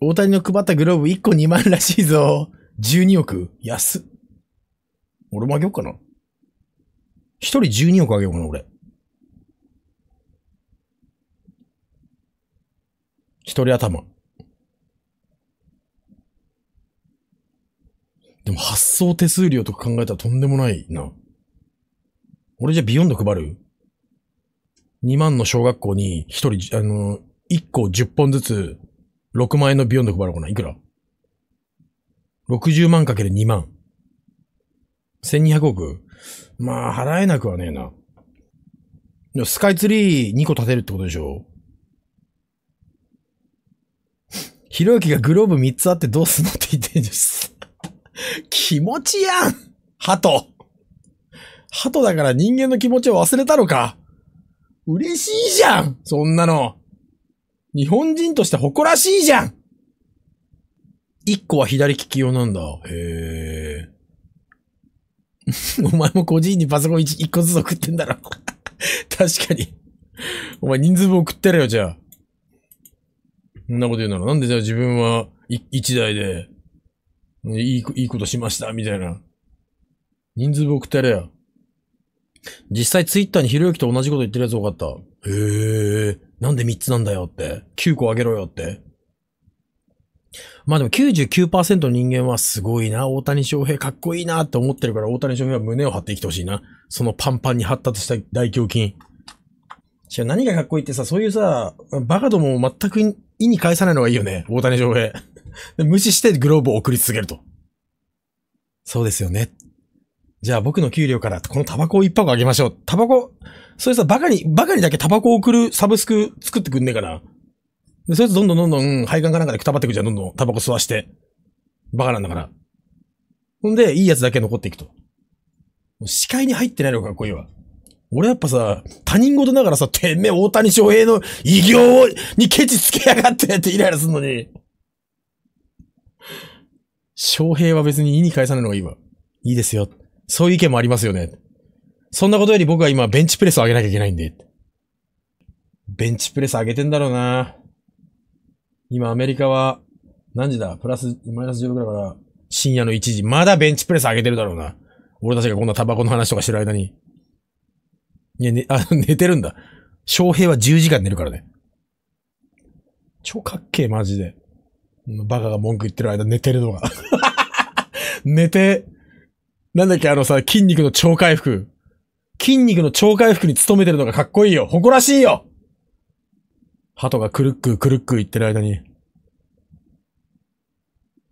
大谷の配ったグローブ1個2万らしいぞ。12億安っ。俺もあげようかな。一人12億あげようかな、俺。一人頭。でも発送手数料とか考えたらとんでもないな。俺じゃビヨンド配る ?2 万の小学校に一人、あの、1個10本ずつ6万円のビヨンド配ろうかな。いくら ?60 万かける2万。1200億まあ、払えなくはねえな。スカイツリー2個建てるってことでしょひろゆきがグローブ3つあってどうすんのって言ってんです。気持ちやん鳩鳩だから人間の気持ちを忘れたのか嬉しいじゃんそんなの日本人として誇らしいじゃん一個は左利き用なんだ。へえ。お前も個人にパソコン一個ずつ送ってんだろ 確かにお前人数分送ってるよ、じゃあ。そんなこと言うなら、なんでじゃあ自分は一台で、いい、いいことしました、みたいな。人数分送ってやれよ。実際ツイッターにひろゆきと同じこと言ってるやつ多かった。へえ、なんで3つなんだよって。9個あげろよって。まあでも99%の人間はすごいな、大谷翔平かっこいいなって思ってるから大谷翔平は胸を張って生きてほしいな。そのパンパンに発達した大胸筋。何がかっこいいってさ、そういうさ、バカどもを全く意に返さないのがいいよね、大谷翔平。無視してグローブを送り続けると。そうですよね。じゃあ僕の給料からこのタバコを一箱あげましょう。タバコ、それさ、バカに、バカにだけタバコを送るサブスク作ってくんねえかな。で、そいつどんどんどんどんん、が管かなんかでくたばってくじゃん、どんどんタバコ吸わして。バカなんだから。ほんで、いいやつだけ残っていくと。視界に入ってないのがかっこいいわ。俺やっぱさ、他人事ながらさ、てめえ大谷翔平の偉業にケチつけやがってってイライラすんのに。翔平は別に意に返さないのがいいわ。いいですよ。そういう意見もありますよね。そんなことより僕は今ベンチプレスを上げなきゃいけないんで。ベンチプレス上げてんだろうな。今アメリカは何時だプラス、マイナス16だから深夜の1時。まだベンチプレス上げてるだろうな。俺たちがこんなタバコの話とかしてる間に。いや、ね、あ、寝てるんだ。翔平は10時間寝るからね。超かっけえ、マジで。バカが文句言ってる間寝てるのが。寝て、なんだっけ、あのさ、筋肉の超回復。筋肉の超回復に努めてるのがかっこいいよ。誇らしいよ鳩がくるっくくるっく言ってる間に。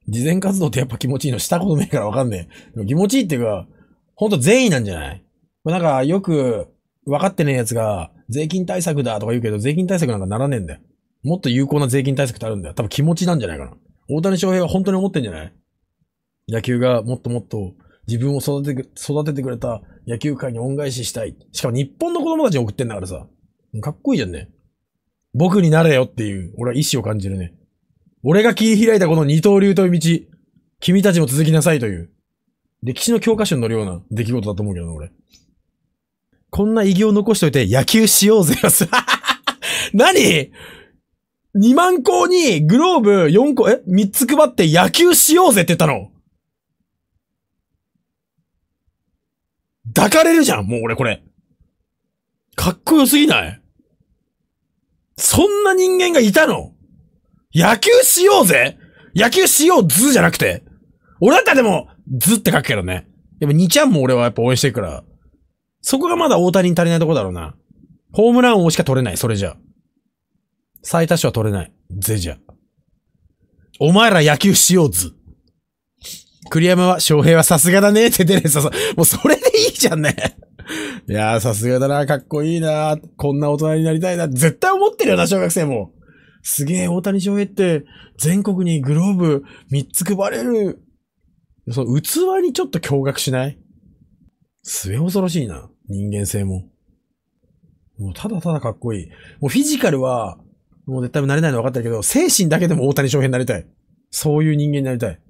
事前活動ってやっぱ気持ちいいのしたことないからわかんねえ。気持ちいいっていうか、ほんと善意なんじゃないなんかよく分かってねえやつが税金対策だとか言うけど税金対策なんかならねえんだよ。もっと有効な税金対策ってあるんだよ。多分気持ちなんじゃないかな。大谷翔平は本当に思ってんじゃない野球がもっともっと自分を育てて育ててくれた野球界に恩返ししたい。しかも日本の子供たちに送ってんだからさ。かっこいいじゃんね。僕になれよっていう、俺は意志を感じるね。俺が切り開いたこの二刀流という道、君たちも続きなさいという、歴史の教科書に載るような出来事だと思うけどな、俺。こんな偉業残しといて野球しようぜよ、何 ?2 万校にグローブ4個、え ?3 つ配って野球しようぜって言ったの抱かれるじゃん、もう俺これ。かっこよすぎないそんな人間がいたの野球しようぜ野球しようずじゃなくて。俺だったらでも、ずって書くけどね。でも2ちゃんも俺はやっぱ応援してるから。そこがまだ大谷に足りないとこだろうな。ホームラン王しか取れない、それじゃ。最多種は取れない。ぜじゃ。お前ら野球しようず。栗山は、翔平はさすがだねって出れささ、もうそれいいじゃんね。いやー、さすがだな、かっこいいな、こんな大人になりたいな、絶対思ってるよな、小学生も。すげえ、大谷翔平って、全国にグローブ3つ配れる。その器にちょっと驚愕しない末恐ろしいな、人間性も。もうただただかっこいい。もうフィジカルは、もう絶対なれないの分かってるけど、精神だけでも大谷翔平になりたい。そういう人間になりたい。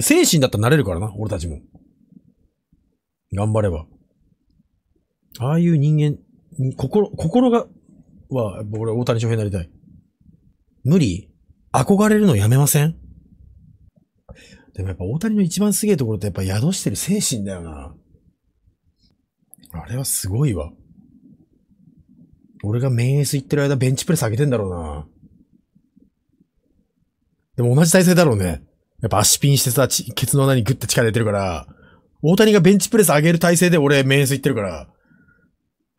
精神だったらなれるからな、俺たちも。頑張れば。ああいう人間、心、心が、は、俺大谷翔平になりたい。無理憧れるのやめませんでもやっぱ大谷の一番すげえところってやっぱ宿してる精神だよな。あれはすごいわ。俺がメインエース行ってる間ベンチプレス上げてんだろうな。でも同じ体勢だろうね。やっぱ足ピンしてさ、ケツの穴にグッて力入れてるから、大谷がベンチプレス上げる体勢で俺、メンスいってるから、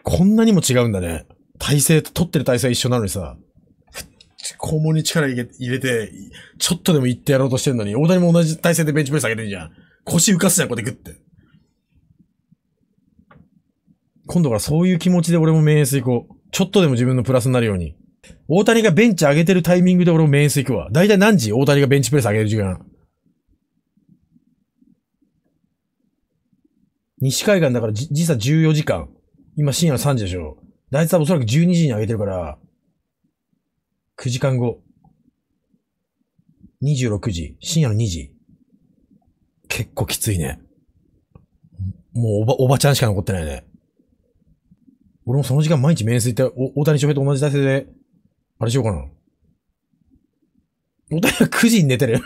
こんなにも違うんだね。体勢、取ってる体勢は一緒なのにさ、肛門に力入れて、ちょっとでも行ってやろうとしてるのに、大谷も同じ体勢でベンチプレス上げてるじゃん。腰浮かすじゃん、こうやってグッて。今度からそういう気持ちで俺もメンス行こう。ちょっとでも自分のプラスになるように。大谷がベンチ上げてるタイミングで俺もメンス行くわ。だいたい何時大谷がベンチプレス上げる時間。西海岸だから時差14時間。今深夜の3時でしょ。大体おそらく12時に上げてるから、9時間後。26時、深夜の2時。結構きついね。もうおば、おばちゃんしか残ってないね。俺もその時間毎日面接って、お大谷翔平と同じ体制で、あれしようかな。大谷は9時に寝てる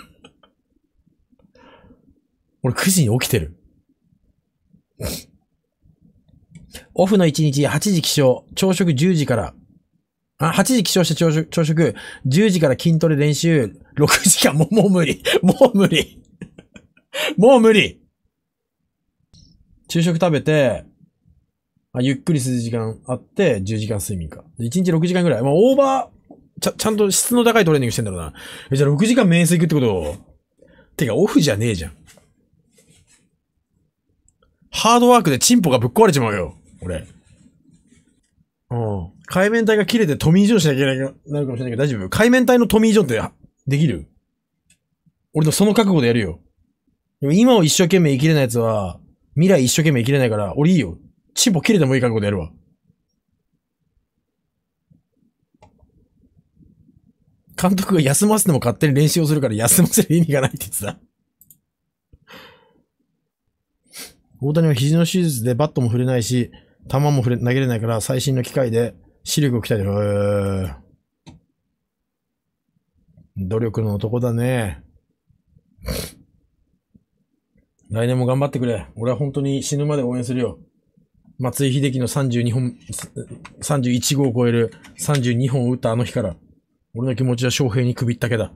俺9時に起きてる。オフの1日8時起床、朝食10時から、あ、8時起床して朝食、朝食、10時から筋トレ練習、6時間も、もう無理。もう無理。もう無理。昼食食べて、あゆっくりする時間あって、10時間睡眠か。1日6時間ぐらい。まあ、オーバー、ちゃ、ちゃんと質の高いトレーニングしてんだろうな。じゃあ6時間行くってことてか、オフじゃねえじゃん。ハードワークでチンポがぶっ壊れちまうよ。俺。うん。海面体が切れてトミー・ジョンしなきゃいけないなるかもしれないけど大丈夫海面体のトミー・ジョンってできる俺のその覚悟でやるよ。でも今を一生懸命生きれない奴は、未来一生懸命生きれないから、俺いいよ。チンポ切れてもいい覚悟でやるわ。監督が休ませても勝手に練習をするから休ませる意味がないって言ってた。大谷は肘の手術でバットも振れないし、球も振れ投げれないから最新の機械で視力を鍛えてる。努力の男だね。来年も頑張ってくれ。俺は本当に死ぬまで応援するよ。松井秀喜の32本、31号を超える32本を打ったあの日から、俺の気持ちは翔平に首ったけだ。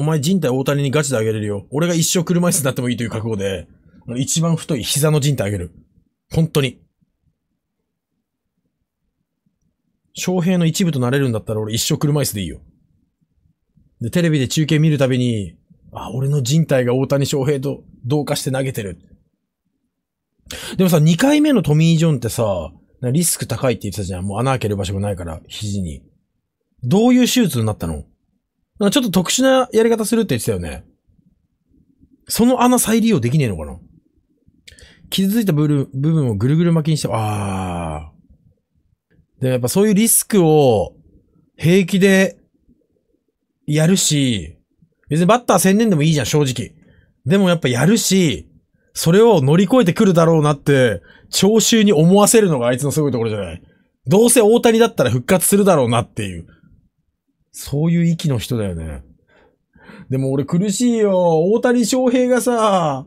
お前人体大谷にガチであげれるよ。俺が一生車椅子になってもいいという覚悟で、一番太い膝の人体あげる。本当に。翔平の一部となれるんだったら俺一生車椅子でいいよ。で、テレビで中継見るたびに、あ、俺の人体が大谷翔平と同化して投げてる。でもさ、2回目のトミー・ジョンってさ、リスク高いって言ってたじゃん。もう穴開ける場所もないから、肘に。どういう手術になったのちょっと特殊なやり方するって言ってたよね。その穴再利用できねえのかな傷ついた部分をぐるぐる巻きにして、ああ。でもやっぱそういうリスクを平気でやるし、別にバッター専念でもいいじゃん、正直。でもやっぱやるし、それを乗り越えてくるだろうなって、聴衆に思わせるのがあいつのすごいところじゃない。どうせ大谷だったら復活するだろうなっていう。そういう気の人だよね。でも俺苦しいよ。大谷翔平がさ、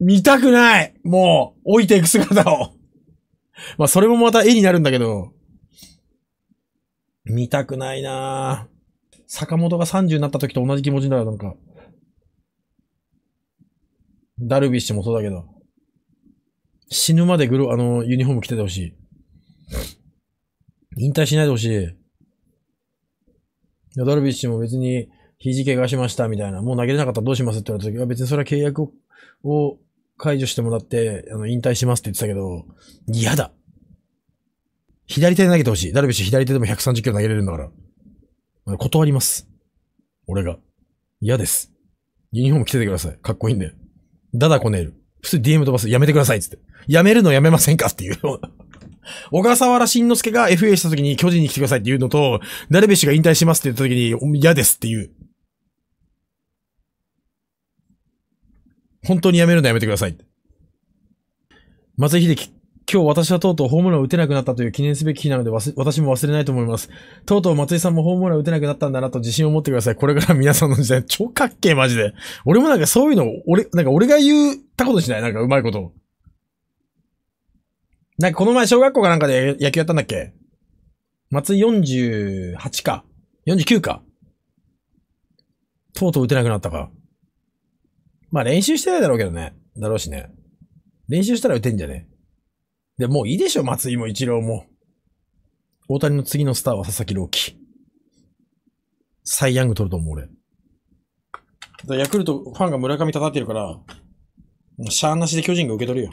見たくないもう、置いていく姿を。まあ、それもまた絵になるんだけど。見たくないな坂本が30になった時と同じ気持ちになる、なんか。ダルビッシュもそうだけど。死ぬまでグロ、あの、ユニフォーム着ててほしい。引退しないでほしい。ダルビッシュも別に肘怪我しましたみたいな、もう投げれなかったらどうしますって言われた時は別にそれは契約を解除してもらって、あの、引退しますって言ってたけど、嫌だ。左手で投げてほしい。ダルビッシュ左手でも130キロ投げれるんだから。断ります。俺が。嫌です。ユニフォーム着ててください。かっこいいんで。ダダこねる。普通 DM 飛ばす。やめてください。つって。やめるのやめませんかっていう。小笠原慎之介が FA した時に巨人に来てくださいって言うのと、ダルビッシュが引退しますって言った時に嫌ですっていう。本当にやめるのやめてください。松井秀樹、今日私はとうとうホームランを打てなくなったという記念すべき日なので私も忘れないと思います。とうとう松井さんもホームラン打てなくなったんだなと自信を持ってください。これから皆さんの時代、超かっけえマジで。俺もなんかそういうの、俺、なんか俺が言ったことしないなんかうまいこと。なんかこの前小学校かなんかで野球やったんだっけ松井48か。49か。とうとう打てなくなったか。まあ練習してないだろうけどね。だろうしね。練習したら打てんじゃねで、もういいでしょ、松井も一郎も。大谷の次のスターは佐々木朗希。サイ・ヤング取ると思う、俺。ヤクルトファンが村上叩いてるから、もうシャーなしで巨人が受け取るよ。